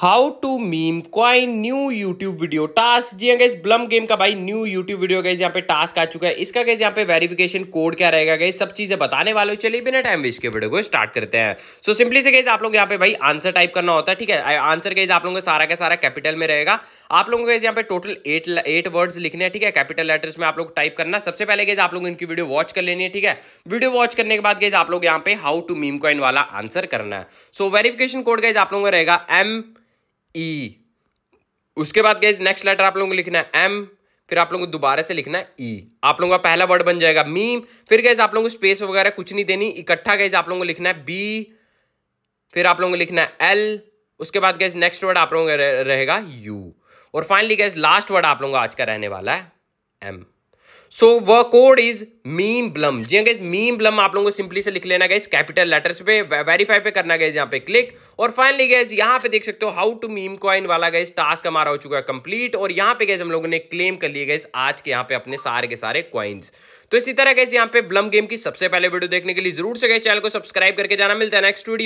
How to meme coin new YouTube video task जी guys Blum game का भाई new YouTube video gas यहाँ पे टास्क आ चुका है इसका गैस यहाँ पे वेरिफिकेशन कोड क्या रहेगा गैस सब चीजें बताने वाले हो चलिए बिना टाइम वेस्ट के वीडियो को स्टार्ट करते हैं सो so, सिंपली से गैस आप लोग यहाँ पे भाई आंसर टाइप करना होता है ठीक है आंसर गैस आप लोगों का सारा का सारा कैपिटल में रहेगा आप लोगों को यहाँ पे टोटल एट एट वर्ड्स लिखने हैं ठीक है कैपिटल लेटर्स में आप लोग टाइप करना सबसे पहले गैस आप लोग इनकी वीडियो वॉच कर लेनी है ठीक है वीडियो वॉच करने के बाद गैस आप लोग यहाँ पे हाउ टू मीम क्वाइन वाला आंसर करना है सो वेरिफिकेशन कोड गैस आप लोगों का रहेगा एम ई e. उसके बाद गैस नेक्स्ट लेटर आप लोगों को लिखना है एम फिर आप लोगों को दोबारा से लिखना है ई e. आप लोगों का पहला वर्ड बन जाएगा मीम फिर गैस आप लोगों को स्पेस वगैरह कुछ नहीं देनी इकट्ठा गैस आप लोगों को लिखना है बी फिर आप लोगों को लिखना है एल उसके बाद गैस नेक्स्ट वर्ड आप लोगों का रहेगा यू और फाइनली गैस लास्ट वर्ड आप लोगों का आज का रहने वाला है एम सो व कोड इज मीम ब्लम जी गाइज मीम ब्लम आप लोगों को सिंपली से लिख लेना गाइज कैपिटल लेटर्स पे वेरीफाई पे करना गाइज यहाँ पे क्लिक और फाइनली गाइज यहाँ पे देख सकते हो हाउ टू मीम कॉइन वाला गाइज टास्क हमारा हो चुका है कंप्लीट और यहाँ पे गाइज हम लोगों ने क्लेम कर लिए गाइज आज के यहाँ पे अपने सारे के सारे कॉइन्स तो इसी तरह गाइज यहाँ पे ब्लम गेम की सबसे पहले वीडियो देखने के लिए जरूर से गए चैनल को सब्सक्राइब करके जाना मिलता है नेक्स्ट वीडियो